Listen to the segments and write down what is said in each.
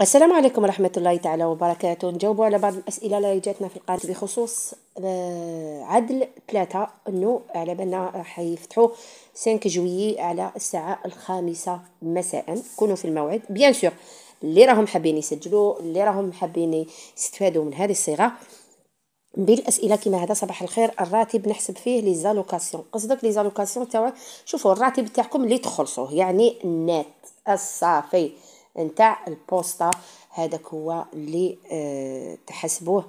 السلام عليكم ورحمة الله تعالى وبركاته نجاوبوا على بعض الأسئلة اللي جاتنا في القناة بخصوص آه، عدل ثلاثة أنه على بالنا حيفتحوا 5 جويي على الساعة الخامسة مساء كونوا في الموعد بيان سور اللي راهم حابين يسجلوا اللي راهم حابين يستفادوا من هذه الصيغة بالاسئله كما هذا صباح الخير الراتب نحسب فيه لي قصدك لي زالوكاسيون شوفوا الراتب تاعكم اللي تخلصوه يعني النات الصافي نتاع البوستا هذاك هو اللي اه تحسبوه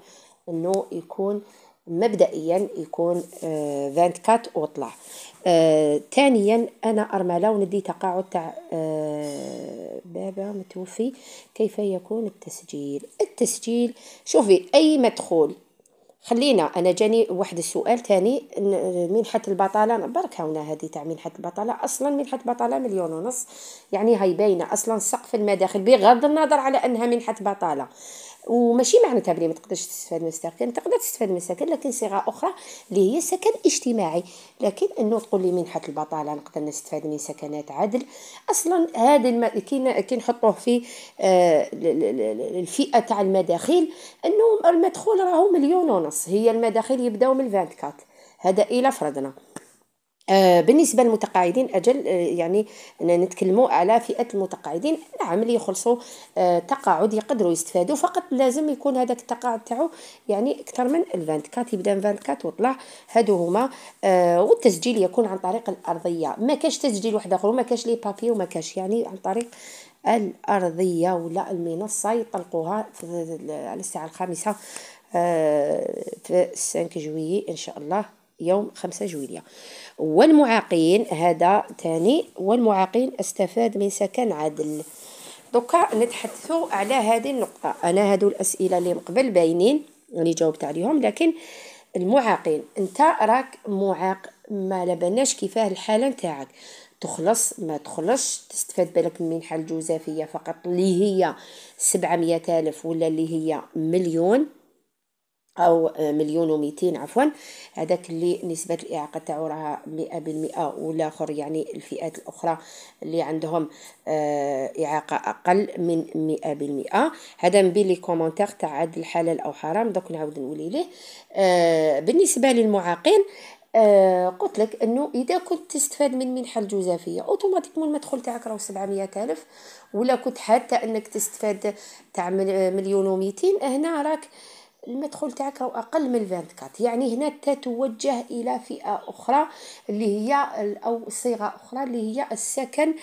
انه يكون مبدئيا يكون اه 24 وطلع آه، ثانيا انا ارمله وندي تقاعد تاع آه، بابا متوفي كيف يكون التسجيل التسجيل شوفي اي مدخول خلينا انا جاني واحد السؤال تاني آه، منحه البطاله برك هنا هذه تاع منحه البطاله اصلا منحه بطاله مليون ونص يعني هاي باينه اصلا سقف المداخل بغض النظر على انها منحه بطاله وماشي معناتها بلي ما تقدرش تستفاد من السكن تقدر تستفاد من السكن لكن صيغه اخرى اللي هي سكن اجتماعي لكن انه تقول لي منحه البطاله نقدر نستفاد من سكنات عدل اصلا هذا الم... كي نحطوه في آه الفئه تاع المداخيل انه المدخول راهو مليون ونص هي المداخيل يبداو من 24 هذا الى فرضنا آه، بالنسبه للمتقاعدين اجل آه، يعني نتكلموا على فئه المتقاعدين نعم اللي يخلصوا آه، تقاعد يقدروا يستفادوا فقط لازم يكون هذاك التقاعد تاعو يعني اكثر من 24 يبدا 24 وطلع هادو هما والتسجيل يكون عن طريق الارضيه ما كاش تسجيل واحد اخر وما كاش لي بابي وما كاش يعني عن طريق الارضيه ولا المنصه يطلقوها على الساعه الخامسه في 5 جويي ان شاء الله يوم 5 جويلية والمعاقين هذا ثاني والمعاقين استفاد من سكن عدل دوكا نتحدثوا على هذه النقطة أنا هادو الأسئلة اللي من قبل باينين اللي جاوبت عليهم لكن المعاقين انت راك معاق ما لبناش كيفاه الحالة نتاعك تخلص ما تخلص تستفاد بالك من المنحة الجوزافية فقط اللي هي سبعمية ألف ولا اللي هي مليون او مليون وميتين عفوا هذاك اللي نسبه الاعاقه تاعو راها مئة بالمئة والاخر يعني الفئات الاخرى اللي عندهم آه، اعاقه اقل من مئة بالمئة هذا من بين لي كومونتير تاع عاد الحلال او حرام دوك نعاود نولي ليه آه، بالنسبه للمعاقين آه قلت لك انه اذا كنت تستفاد من منحه الجوزافيه اوتوماتيكمون المدخول تاعك راهو 700 الف ولا كنت حتى انك تستفاد تاع مليون و200 هنا راك آه المدخول تاعك راهو اقل من 24 يعني هنا تتوجه الى فئه اخرى اللي هي او صيغه اخرى اللي هي السكن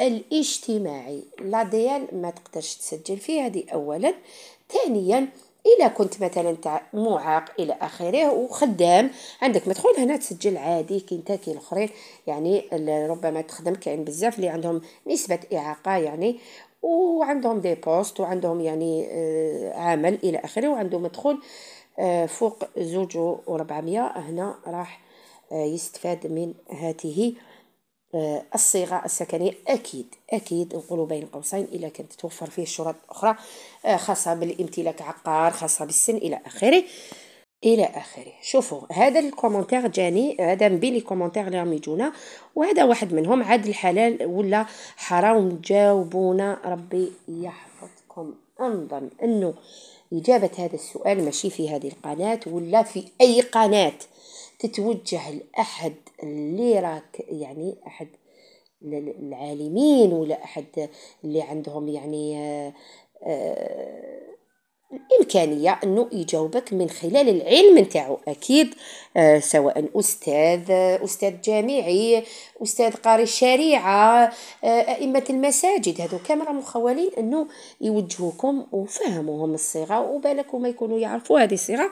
الاجتماعي ديال ما تقدرش تسجل فيه هذه اولا ثانيا الا كنت مثلا تاع معاق الى اخره وخدام عندك مدخول هنا تسجل عادي كي انت كي الاخرين يعني ربما تخدم كاين بزاف اللي عندهم نسبه اعاقه يعني وعندهم دي بوست وعندهم يعني آه، عمل الى اخره وعندهم مدخول آه، فوق زوج وربعمية هنا راح آه، يستفاد من هذه الصيغه السكنيه اكيد اكيد نقولوا بين قوسين الا كانت توفر فيه شروط اخرى خاصه بالامتلاك عقار خاصه بالسن الى اخره الى اخره شوفوا هذا الكومنتير جاني هذا من بين الكومنتير اللي راهم يجونا وهذا واحد منهم عاد الحلال ولا حرام جاوبونا ربي يحفظكم انظن انه اجابه هذا السؤال ماشي في هذه القناه ولا في اي قناه تتوجه لاحد اللي راك يعني احد العالمين ولا احد اللي عندهم يعني آآ آه، آآ آه، الامكانيه انه يجاوبك من خلال العلم نتاعو اكيد آه سواء استاذ آه، استاذ جامعي استاذ قاري الشريعه آه ائمه المساجد هذو كامل راهم مخولين انه يوجهوكم وفهموهم الصيغه وبالك ما يكونوا يعرفوا هذه الصيغه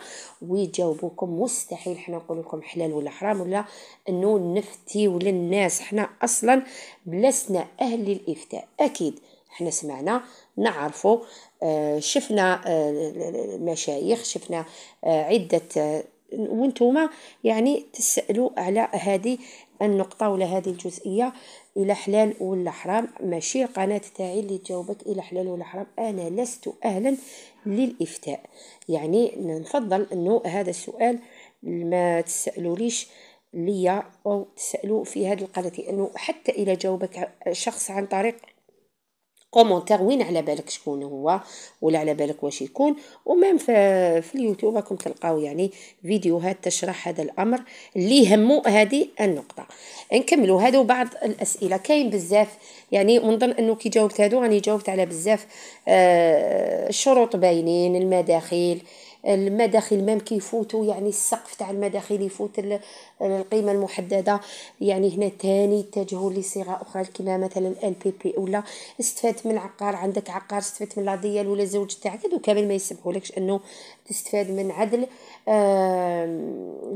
ويجاوبوكم مستحيل حنا نقول لكم حلال ولا حرام ولا انه نفتيو للناس حنا اصلا لسنا اهل للافتاء اكيد حنا سمعنا نعرفوا آه، شفنا المشايخ آه، شفنا آه، عدة وانتوما يعني تسألوا على هذه النقطة ولا هذه الجزئية إلى حلال ولا حرام ماشي القناة تاعي اللي تجاوبك إلى حلال ولا حرام أنا لست أهلا للإفتاء يعني نفضل أنه هذا السؤال ما ليش ليا أو تسألوا في هذه القناة أنه حتى إلى جاوبك شخص عن طريق كومونتير وين على بالك شكون هو ولا على بالك واش يكون ومام في, في اليوتيوب راكم تلقاو يعني فيديوهات تشرح هذا الامر اللي يهمو هذه النقطه نكملوا هادو بعض الاسئله كاين بزاف يعني ونظن انه كي جاوبت هادو راني جاوبت على بزاف آه الشروط باينين المداخيل المداخل مام كيفوتوا يعني السقف تاع المداخل يفوت القيمه المحدده يعني هنا تاني اتجهوا لصيغه اخرى كيما مثلا ال بي بي ولا استفدت من عقار عندك عقار استفدت من لا ديال ولا زوج تاعك هادو كامل ما يسمحولكش انه تستفاد من عدل آه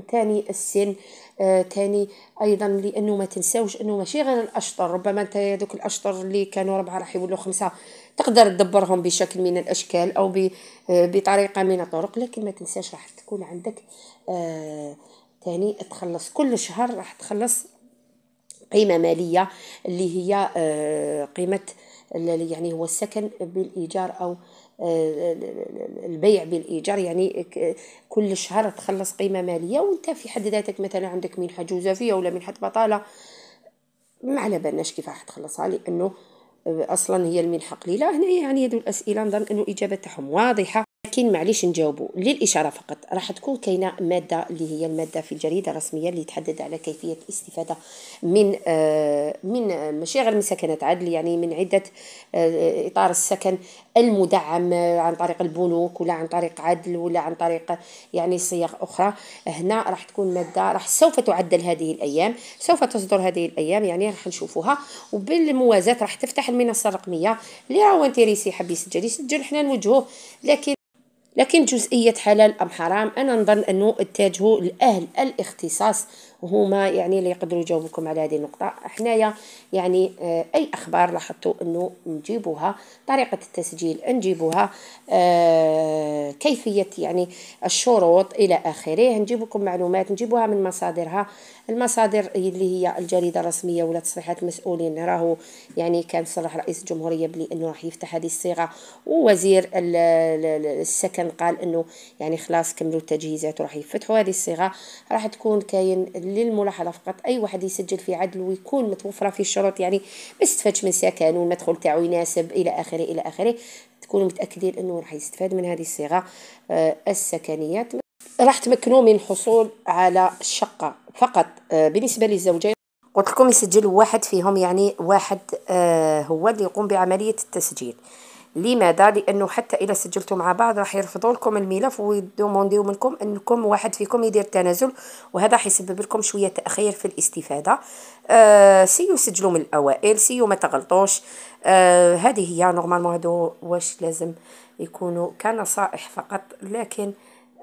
تاني السن آه تاني ايضا لانه ما تنساوش انه ماشي غير الاشطر ربما انت دوك الاشطر اللي كانوا ربعه راح يولوا خمسه تقدر تدبرهم بشكل من الاشكال او بطريقه من الطرق لكن ما تنساش راح تكون عندك آه تاني تخلص كل شهر راح تخلص قيمة مالية اللي هي آه قيمة اللي يعني هو السكن بالإيجار أو آه، البيع بالايجار يعني كل شهر تخلص قيمه ماليه وانت في حد ذاتك مثلا عندك منحه جوزافيه ولا منحه بطاله ما على بالناش كيف راح تخلصها لانه اصلا هي المنحه قليله هنا يعني هذو الاسئله نظن انه الاجابه تاعهم واضحه لكن معليش نجاوبوا للإشارة فقط راح تكون كاينة مادة اللي هي المادة في الجريدة الرسمية اللي تحدد على كيفية الاستفادة من آه من ماشي غير من سكنات عدل يعني من عدة آه إطار السكن المدعم آه، عن طريق البنوك ولا عن طريق عدل ولا عن طريق يعني صيغ أخرى هنا راح تكون مادة راح سوف تعدل هذه الأيام سوف تصدر هذه الأيام يعني راح نشوفوها وبالموازاة راح تفتح المنصة الرقمية اللي راهو انتريسي حاب يسجل يسجل حنا نوجهوه لكن لكن جزئية حلال أم حرام أنا نظن أنه اتجهوا الأهل الاختصاص وهما يعني اللي يقدروا يجاوبكم على هذه النقطة حنايا يعني آه، أي أخبار لاحظتوا أنه نجيبوها طريقة التسجيل نجيبوها آه، كيفية يعني الشروط إلى آخره نجيبكم معلومات نجيبوها من مصادرها المصادر اللي هي الجريدة الرسمية ولا تصريحات المسؤولين راهو يعني كان صرح رئيس الجمهورية بلي أنه راح يفتح هذه الصيغة ووزير السكن قال أنه يعني خلاص كملوا التجهيزات وراح يفتحوا هذه الصيغة راح تكون كاين للملاحظه فقط اي واحد يسجل في عدل ويكون متوفره فيه الشروط يعني ما يستفادش من سكن والمدخل تاعو يناسب الى اخره الى اخره تكونوا متاكدين انه راح يستفاد من هذه الصيغه آه، السكنيه راح تمكنوا من الحصول على الشقه فقط آه، بالنسبه للزوجين قلت لكم يسجل واحد فيهم يعني واحد آه، هو اللي يقوم بعمليه التسجيل لماذا لانه حتى الا سجلتوا مع بعض راح يرفضوا لكم الملف ويدومونديو منكم انكم واحد فيكم يدير تنازل وهذا يسبب لكم شويه تاخير في الاستفاده آه سيو سجلوا من الاوائل سيو ما تغلطوش آه هذه هي نورمالمون هادو واش لازم يكونوا كنصائح فقط لكن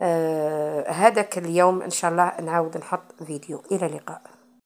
آه هذاك اليوم ان شاء الله نعاود نحط فيديو الى اللقاء